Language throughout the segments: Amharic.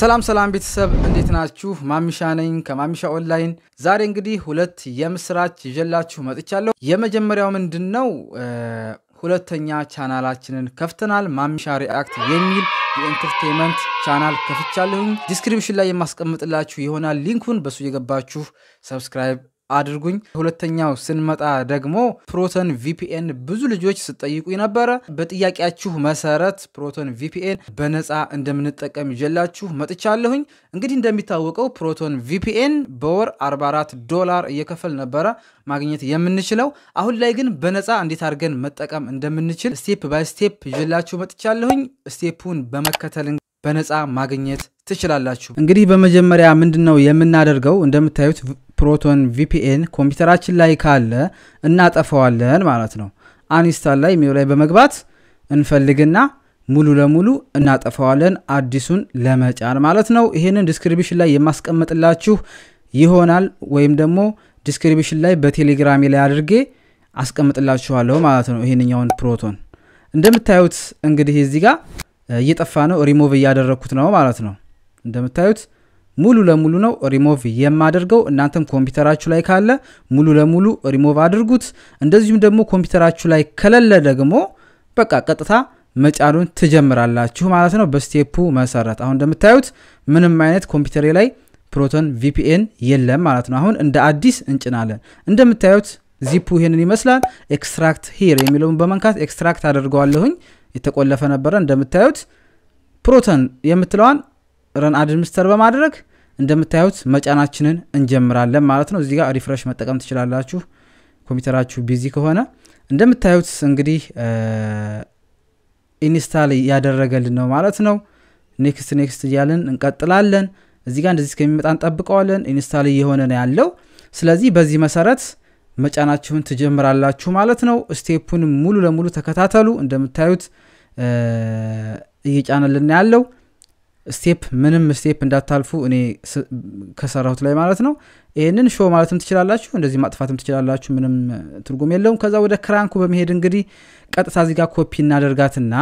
ሰላም ሰላም ቤተሰብ እንዴት ናችሁ? ማሚሻ ነኝ ከማሚሻ ኦንላይን። ዛሬ እንግዲህ ሁለት የምስራች ይዤላችሁ መጥቻለሁ። የመጀመሪያው ምንድን ነው? ሁለተኛ ቻናላችንን ከፍተናል። ማሚሻ ሪአክት የሚል የኢንተርቴንመንት ቻናል ከፍቻለሁኝ። ዲስክሪፕሽን ላይ የማስቀምጥላችሁ ይሆናል ሊንኩን። በሱ እየገባችሁ ሰብስክራይብ አድርጉኝ። ሁለተኛው ስንመጣ ደግሞ ፕሮቶን ቪፒኤን ብዙ ልጆች ስጠይቁ ነበረ። በጥያቄያችሁ መሰረት ፕሮቶን ቪፒኤን በነፃ እንደምንጠቀም ይዤላችሁ መጥቻለሁኝ። እንግዲህ እንደሚታወቀው ፕሮቶን ቪፒኤን በወር 44 ዶላር እየከፈል ነበረ ማግኘት የምንችለው። አሁን ላይ ግን በነፃ እንዴት አድርገን መጠቀም እንደምንችል ስቴፕ ባይ ስቴፕ ይዤላችሁ መጥቻለሁኝ። ስቴፑን በመከተል በነፃ ማግኘት ትችላላችሁ። እንግዲህ በመጀመሪያ ምንድን ነው የምናደርገው? እንደምታዩት ፕሮቶን ቪፒኤን ኮምፒውተራችን ላይ ካለ እናጠፈዋለን ማለት ነው። አንስታል ላይ የሚው ላይ በመግባት እንፈልግና ሙሉ ለሙሉ እናጠፈዋለን አዲሱን ለመጫን ማለት ነው። ይህንን ዲስክሪቢሽን ላይ የማስቀምጥላችሁ ይሆናል ወይም ደግሞ ዲስክሪቢሽን ላይ በቴሌግራሜ ላይ አድርጌ አስቀምጥላችኋለሁ ማለት ነው። ይህንኛውን ፕሮቶን እንደምታዩት እንግዲህ እዚህ ጋር እየጠፋ ነው፣ ሪሞቭ እያደረግኩት ነው ማለት ነው። እንደምታዩት ሙሉ ለሙሉ ነው ሪሞቭ የማደርገው። እናንተም ኮምፒውተራችሁ ላይ ካለ ሙሉ ለሙሉ ሪሞቭ አድርጉት። እንደዚሁም ደግሞ ኮምፒውተራችሁ ላይ ከሌለ ደግሞ በቃ ቀጥታ መጫኑን ትጀምራላችሁ ማለት ነው፣ በስቴፑ መሰረት። አሁን እንደምታዩት ምንም አይነት ኮምፒውተሬ ላይ ፕሮቶን ቪፒኤን የለም ማለት ነው። አሁን እንደ አዲስ እንጭናለን። እንደምታዩት ዚፑ ይሄንን ይመስላል። ኤክስትራክት ሂር የሚለውን በመንካት ኤክስትራክት አደርገዋለሁኝ። የተቆለፈ ነበረ። እንደምታዩት ፕሮቶን የምትለዋን ረን አድሚኒስተር በማድረግ እንደምታዩት መጫናችንን እንጀምራለን ማለት ነው። እዚህ ጋር ሪፍረሽ መጠቀም ትችላላችሁ ኮምፒውተራችሁ ቢዚ ከሆነ። እንደምታዩት እንግዲህ ኢንስታል ያደረገልን ነው ማለት ነው። ኔክስት ኔክስት እያልን እንቀጥላለን። እዚህ ጋር እንደዚህ እስከሚመጣ እንጠብቀዋለን። ኢንስታል እየሆነ ነው ያለው። ስለዚህ በዚህ መሰረት መጫናችሁን ትጀምራላችሁ ማለት ነው። ስቴፑን ሙሉ ለሙሉ ተከታተሉ። እንደምታዩት እየጫነልን ያለው ስቴፕ ምንም ስቴፕ እንዳታልፉ እኔ ከሰራሁት ላይ ማለት ነው ይህንን ሾ ማለትም ትችላላችሁ እንደዚህ ማጥፋትም ትችላላችሁ ምንም ትርጉም የለውም ከዛ ወደ ክራንኩ በመሄድ እንግዲህ ቀጥታ ዚጋ ኮፒ እናደርጋትና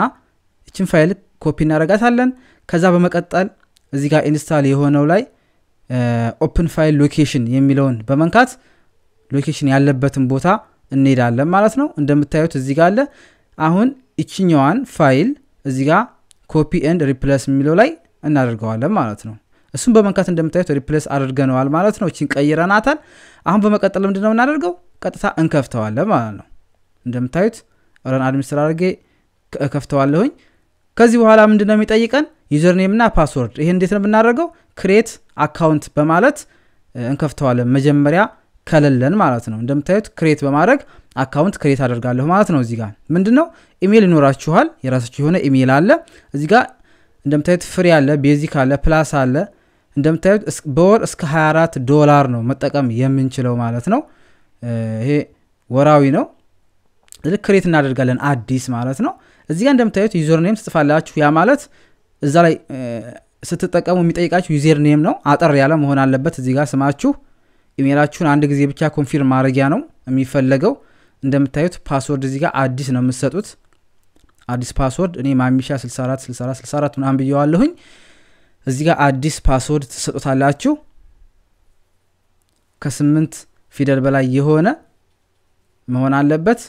እችን ፋይል ኮፒ እናደርጋታለን ከዛ በመቀጠል እዚጋ ኢንስታል የሆነው ላይ ኦፕን ፋይል ሎኬሽን የሚለውን በመንካት ሎኬሽን ያለበትን ቦታ እንሄዳለን ማለት ነው እንደምታዩት እዚጋ አለ አሁን እችኛዋን ፋይል እዚጋ ኮፒ ኤንድ ሪፕለስ የሚለው ላይ እናደርገዋለን ማለት ነው እሱም በመንካት እንደምታዩት ሪፕሌስ አድርገነዋል ማለት ነው እቺን ቀይረናታል አሁን በመቀጠል ምንድን ነው እናደርገው ቀጥታ እንከፍተዋለን ማለት ነው እንደምታዩት ረን አድሚኒስትር አድርጌ እከፍተዋለሁኝ ከዚህ በኋላ ምንድን ነው የሚጠይቀን ዩዘርኔም ና ፓስወርድ ይሄ እንዴት ነው የምናደርገው ክሬት አካውንት በማለት እንከፍተዋለን መጀመሪያ ከለለን ማለት ነው እንደምታዩት ክሬት በማድረግ አካውንት ክሬት አደርጋለሁ ማለት ነው እዚህ ጋር ምንድን ነው ኢሜይል ይኖራችኋል የራሳችሁ የሆነ ኢሜይል አለ እዚህ ጋር እንደምታዩት ፍሪ አለ፣ ቤዚክ አለ፣ ፕላስ አለ። እንደምታዩት በወር እስከ 24 ዶላር ነው መጠቀም የምንችለው ማለት ነው። ይሄ ወራዊ ነው። ክሬት እናደርጋለን አዲስ ማለት ነው። እዚህ ጋር እንደምታዩት ዩዘርኔም ትጽፋላችሁ። ያ ማለት እዛ ላይ ስትጠቀሙ የሚጠይቃችሁ ዩዘርኔም ነው። አጠር ያለ መሆን አለበት። እዚህ ጋር ስማችሁ፣ ኢሜላችሁን አንድ ጊዜ ብቻ ኮንፊርም ማድረጊያ ነው የሚፈለገው። እንደምታዩት ፓስወርድ እዚህ ጋር አዲስ ነው የምትሰጡት። አዲስ ፓስወርድ እኔ ማሚሻ 64 64 64 ምናምን ብየዋለሁኝ እዚህ ጋር አዲስ ፓስወርድ ትሰጡታላችሁ ከስምንት ፊደል በላይ የሆነ መሆን አለበት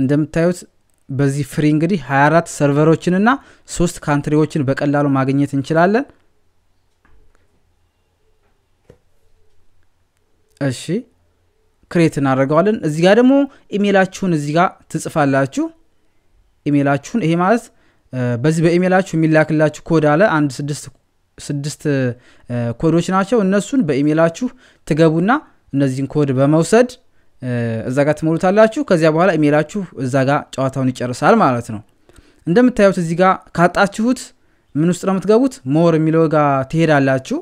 እንደምታዩት በዚህ ፍሪ እንግዲህ 24 ሰርቨሮችንና ሶስት ካንትሪዎችን በቀላሉ ማግኘት እንችላለን እሺ ክሬት እናደርገዋለን እዚህ ጋር ደግሞ ኢሜላችሁን እዚህ ጋር ትጽፋላችሁ ኢሜላችሁን ይሄ ማለት በዚህ በኢሜላችሁ የሚላክላችሁ ኮድ አለ አንድ ስድስት ኮዶች ናቸው እነሱን በኢሜላችሁ ትገቡና እነዚህን ኮድ በመውሰድ እዛ ጋር ትሞሉታላችሁ ከዚያ በኋላ ኢሜላችሁ እዛ ጋር ጨዋታውን ይጨርሳል ማለት ነው እንደምታዩት እዚህ ጋር ካጣችሁት ምን ውስጥ ነው የምትገቡት ሞር የሚለው ጋር ትሄዳላችሁ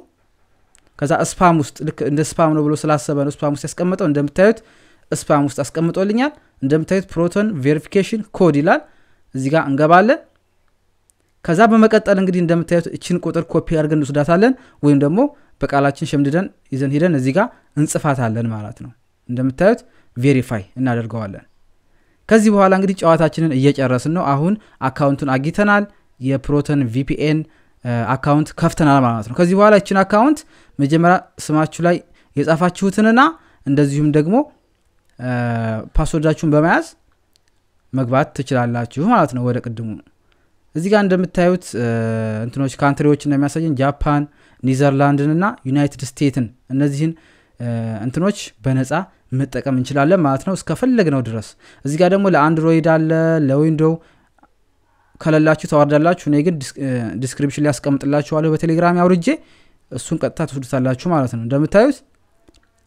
ከዛ ስፓም ውስጥ ልክ እንደ ስፓም ነው ብሎ ስላሰበ ነው ስፓም ውስጥ ያስቀምጠው እንደምታዩት ስፓም ውስጥ አስቀምጦልኛል እንደምታዩት ፕሮቶን ቬሪፊኬሽን ኮድ ይላል እዚህ ጋር እንገባለን ከዛ በመቀጠል እንግዲህ እንደምታዩት እችን ቁጥር ኮፒ አድርገን እንወስዳታለን ወይም ደግሞ በቃላችን ሸምድደን ይዘን ሄደን እዚህ ጋር እንጽፋታለን ማለት ነው እንደምታዩት ቬሪፋይ እናደርገዋለን ከዚህ በኋላ እንግዲህ ጨዋታችንን እየጨረስን ነው አሁን አካውንቱን አግኝተናል የፕሮተን ቪፒኤን አካውንት ከፍተናል ማለት ነው ከዚህ በኋላ እችን አካውንት መጀመሪያ ስማችሁ ላይ የጻፋችሁትንና እንደዚሁም ደግሞ ፓስወርዳችሁን በመያዝ መግባት ትችላላችሁ ማለት ነው ወደ ቅድሙ እዚህ ጋር እንደምታዩት እንትኖች ካንትሪዎች እንደሚያሳየን ጃፓን ኒዘርላንድን እና ዩናይትድ ስቴትን እነዚህን እንትኖች በነፃ መጠቀም እንችላለን ማለት ነው እስከፈለግ ነው ድረስ እዚህ ጋር ደግሞ ለአንድሮይድ አለ ለዊንዶው ከለላችሁ ተዋርዳላችሁ እኔ ግን ዲስክሪፕሽን ላይ በቴሌግራም ያውርጄ እሱን ቀጥታ ትወስዱታላችሁ ማለት ነው እንደምታዩት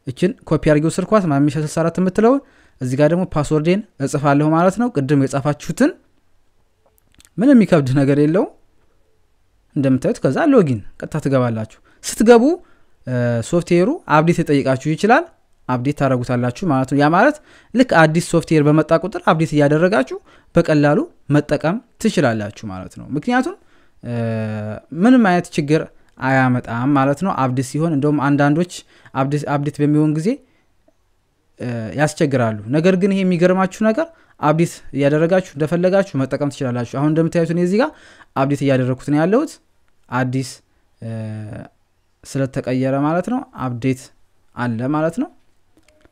እችን ኮፒ አርጌው ወሰድኳት ማሚሻ 64 የምትለውን እዚ ጋር ደግሞ ፓስወርዴን እጽፋለሁ ማለት ነው። ቅድም የጻፋችሁትን ምንም የሚከብድ ነገር የለው እንደምታዩት። ከዛ ሎጊን ቀጥታ ትገባላችሁ። ስትገቡ ሶፍትዌሩ አብዴት ሊጠይቃችሁ ይችላል። አብዴት ታደረጉታላችሁ ማለት ነው። ያ ማለት ልክ አዲስ ሶፍትዌር በመጣ ቁጥር አብዴት እያደረጋችሁ በቀላሉ መጠቀም ትችላላችሁ ማለት ነው። ምክንያቱም ምንም አይነት ችግር አያመጣም ማለት ነው። አብዴት ሲሆን እንደውም አንዳንዶች አብዴት በሚሆን ጊዜ ያስቸግራሉ። ነገር ግን ይሄ የሚገርማችሁ ነገር አብዴት እያደረጋችሁ እንደፈለጋችሁ መጠቀም ትችላላችሁ። አሁን እንደምታዩት እኔ እዚህ ጋር አብዴት እያደረግኩት ነው ያለሁት አዲስ ስለተቀየረ ማለት ነው አብዴት አለ ማለት ነው።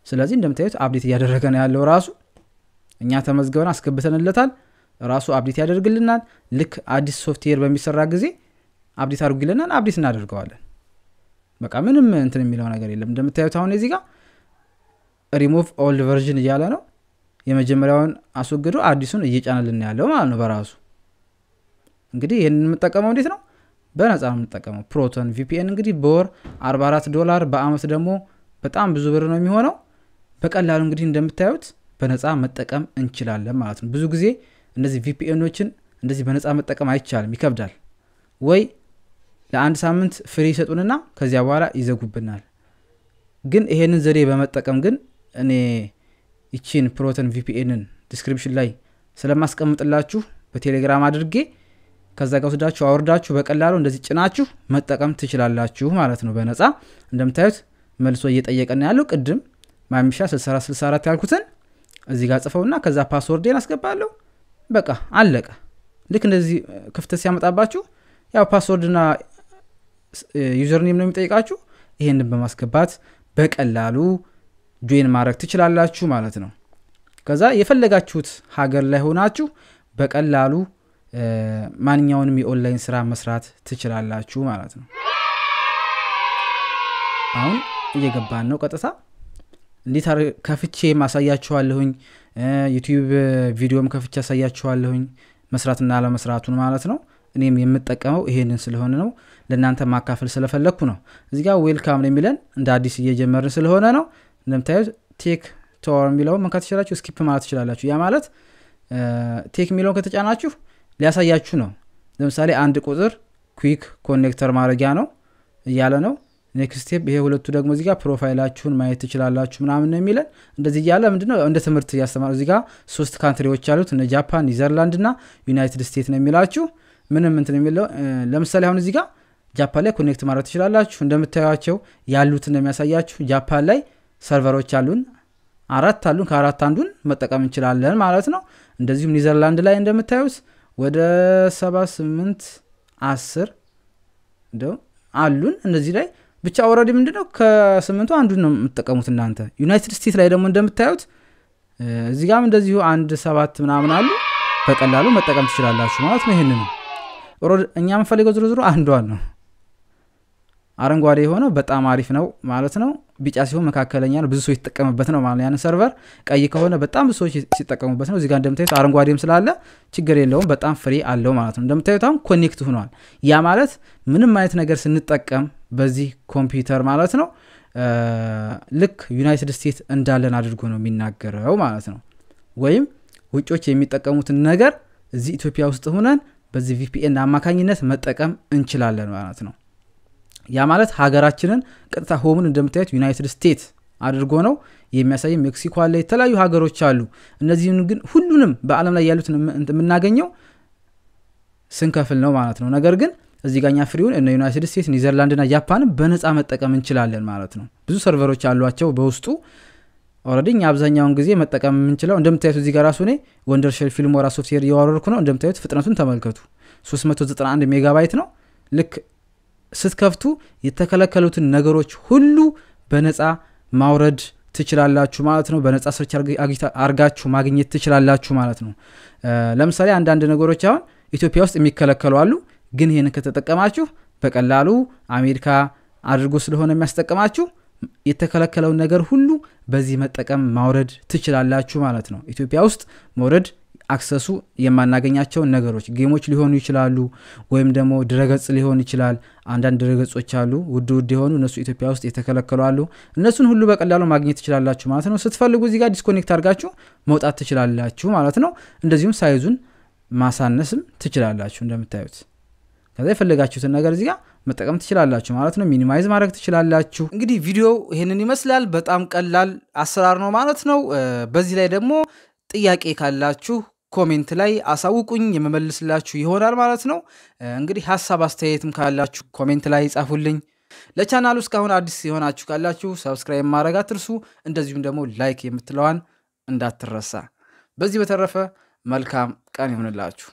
ስለዚህ እንደምታዩት አብዴት እያደረገ ነው ያለው ራሱ እኛ ተመዝግበን አስገብተንለታል። ራሱ አብዴት ያደርግልናል። ልክ አዲስ ሶፍትዌር በሚሰራ ጊዜ አብዴት አድርጉ ይለናል። አብዴት እናደርገዋለን። በቃ ምንም እንትን የሚለው ነገር የለም። እንደምታዩት አሁን እዚህ ጋር ሪሙቭ ኦልድ ቨርዥን እያለ ነው የመጀመሪያውን አስወግዶ አዲሱን እየጫነልን ያለው ማለት ነው በራሱ እንግዲህ ይህን የምጠቀመው እንዴት ነው በነፃ ነው የምንጠቀመው ፕሮቶን ቪፒኤን እንግዲህ በወር 44 ዶላር በአመት ደግሞ በጣም ብዙ ብር ነው የሚሆነው በቀላሉ እንግዲህ እንደምታዩት በነፃ መጠቀም እንችላለን ማለት ነው ብዙ ጊዜ እነዚህ ቪፒኤኖችን እንደዚህ በነፃ መጠቀም አይቻልም ይከብዳል ወይ ለአንድ ሳምንት ፍሪ ይሰጡንና ከዚያ በኋላ ይዘጉብናል ግን ይሄንን ዘዴ በመጠቀም ግን እኔ ይቺን ፕሮተን ቪፒኤንን ዲስክሪፕሽን ላይ ስለማስቀምጥላችሁ በቴሌግራም አድርጌ ከዛ ጋር ወስዳችሁ አወርዳችሁ በቀላሉ እንደዚህ ጭናችሁ መጠቀም ትችላላችሁ ማለት ነው በነፃ እንደምታዩት መልሶ እየጠየቀን ያለው ቅድም ማሚሻ 64 ያልኩትን እዚህ ጋር ጽፈውና ከዛ ፓስወርዴን አስገባለሁ በቃ አለቀ ልክ እንደዚህ ክፍተት ሲያመጣባችሁ ያው ፓስወርድና ዩዘርኔም ነው የሚጠይቃችሁ ይሄንን በማስገባት በቀላሉ ጆይን ማድረግ ትችላላችሁ ማለት ነው። ከዛ የፈለጋችሁት ሀገር ላይ ሆናችሁ በቀላሉ ማንኛውንም የኦንላይን ስራ መስራት ትችላላችሁ ማለት ነው። አሁን እየገባን ነው። ቀጥታ እንዴት ከፍቼ ማሳያችኋለሁኝ። ዩቲዩብ ቪዲዮም ከፍቼ ያሳያችኋለሁኝ መስራትና ለመስራቱን ማለት ነው። እኔም የምጠቀመው ይሄንን ስለሆነ ነው። ለእናንተ ማካፈል ስለፈለግኩ ነው። እዚጋ ዌልካም የሚለን እንደ አዲስ እየጀመርን ስለሆነ ነው። እንደምታዩት ቴክ ቶር የሚለውን መንካት ትችላላችሁ ስኪፕ ማለት ትችላላችሁ ያ ማለት ቴክ የሚለውን ከተጫናችሁ ሊያሳያችሁ ነው ለምሳሌ አንድ ቁጥር ኩዊክ ኮኔክተር ማድረጊያ ነው እያለ ነው ኔክስት ስቴፕ ይሄ ሁለቱ ደግሞ እዚጋ ፕሮፋይላችሁን ማየት ትችላላችሁ ምናምን ነው የሚለን እንደዚህ እያለ ምንድነው እንደ ትምህርት እያስተማሩ እዚጋ ሶስት ካንትሪዎች አሉት እነ ጃፓን ኒዘርላንድ ና ዩናይትድ ስቴት ነው የሚላችሁ ምንም እንትን የሚለው ለምሳሌ አሁን እዚጋ ጃፓን ላይ ኮኔክት ማድረግ ትችላላችሁ እንደምታዩቸው ያሉት እንደሚያሳያችሁ ጃፓን ላይ ሰርቨሮች አሉን አራት አሉን ከአራት አንዱን መጠቀም እንችላለን ማለት ነው እንደዚሁም ኒዘርላንድ ላይ እንደምታዩት ወደ 78 10 አሉን እነዚህ ላይ ብቻ ወረድ ምንድነው ከስምንቱ አንዱን ነው የምጠቀሙት እናንተ ዩናይትድ ስቴትስ ላይ ደግሞ እንደምታዩት እዚህ ጋም እንደዚሁ አንድ ሰባት ምናምን አሉ በቀላሉ መጠቀም ትችላላችሁ ማለት ነው ይህን ነው እኛ የምንፈልገው ዝሮ አንዷን ነው አረንጓዴ የሆነው በጣም አሪፍ ነው ማለት ነው። ቢጫ ሲሆን መካከለኛ ነው፣ ብዙ ሰዎች ይጠቀምበት ነው ማለት ያንን ሰርቨር። ቀይ ከሆነ በጣም ብዙ ሰዎች ሲጠቀሙበት ነው። እዚጋ እንደምታዩት አረንጓዴም ስላለ ችግር የለውም፣ በጣም ፍሪ አለው ማለት ነው። እንደምታዩት አሁን ኮኔክት ሆኗል። ያ ማለት ምንም አይነት ነገር ስንጠቀም በዚህ ኮምፒውተር ማለት ነው ልክ ዩናይትድ ስቴትስ እንዳለን አድርጎ ነው የሚናገረው ማለት ነው። ወይም ውጮች የሚጠቀሙትን ነገር እዚህ ኢትዮጵያ ውስጥ ሆነን በዚህ ቪፒኤን አማካኝነት መጠቀም እንችላለን ማለት ነው። ያ ማለት ሀገራችንን ቀጥታ ሆምን እንደምታዩት ዩናይትድ ስቴትስ አድርጎ ነው የሚያሳይ። ሜክሲኮ አለ፣ የተለያዩ ሀገሮች አሉ። እነዚህን ግን ሁሉንም በአለም ላይ ያሉትን የምናገኘው ስንከፍል ነው ማለት ነው። ነገር ግን እዚህ ጋኛ ፍሪውን እነ ዩናይትድ ስቴትስ፣ ኒዘርላንድና ጃፓንን በነፃ መጠቀም እንችላለን ማለት ነው። ብዙ ሰርቨሮች አሏቸው በውስጡ ኦረዲ እኛ አብዛኛውን ጊዜ መጠቀም የምንችለው እንደምታዩት እዚህ ጋር ራሱ እኔ ወንደር ሼል ፊልሞራ ሶፍትዌር እየዋረርኩ ነው። እንደምታዩት ፍጥነቱን ተመልከቱ 391 ሜጋባይት ነው። ልክ ስትከፍቱ የተከለከሉትን ነገሮች ሁሉ በነፃ ማውረድ ትችላላችሁ ማለት ነው። በነፃ ሰርች አርጋችሁ ማግኘት ትችላላችሁ ማለት ነው። ለምሳሌ አንዳንድ ነገሮች አሁን ኢትዮጵያ ውስጥ የሚከለከሉ አሉ። ግን ይህን ከተጠቀማችሁ በቀላሉ አሜሪካ አድርጎ ስለሆነ የሚያስጠቀማችሁ የተከለከለውን ነገር ሁሉ በዚህ መጠቀም ማውረድ ትችላላችሁ ማለት ነው። ኢትዮጵያ ውስጥ መውረድ አክሰሱ የማናገኛቸው ነገሮች ጌሞች ሊሆኑ ይችላሉ፣ ወይም ደግሞ ድረገጽ ሊሆን ይችላል። አንዳንድ ድረገጾች አሉ ውድ ውድ የሆኑ እነሱ ኢትዮጵያ ውስጥ የተከለከሉ አሉ። እነሱን ሁሉ በቀላሉ ማግኘት ትችላላችሁ ማለት ነው። ስትፈልጉ እዚህ ጋር ዲስኮኔክት አድርጋችሁ መውጣት ትችላላችሁ ማለት ነው። እንደዚሁም ሳይዙን ማሳነስም ትችላላችሁ እንደምታዩት ከዛ የፈለጋችሁትን ነገር እዚጋ መጠቀም ትችላላችሁ ማለት ነው። ሚኒማይዝ ማድረግ ትችላላችሁ። እንግዲህ ቪዲዮ ይህንን ይመስላል። በጣም ቀላል አሰራር ነው ማለት ነው። በዚህ ላይ ደግሞ ጥያቄ ካላችሁ ኮሜንት ላይ አሳውቁኝ፣ የመመልስላችሁ ይሆናል ማለት ነው። እንግዲህ ሀሳብ አስተያየትም ካላችሁ ኮሜንት ላይ ጻፉልኝ። ለቻናሉ እስካሁን አዲስ የሆናችሁ ካላችሁ ሰብስክራይብ ማድረግ አትርሱ። እንደዚሁም ደግሞ ላይክ የምትለዋን እንዳትረሳ። በዚህ በተረፈ መልካም ቀን ይሆንላችሁ።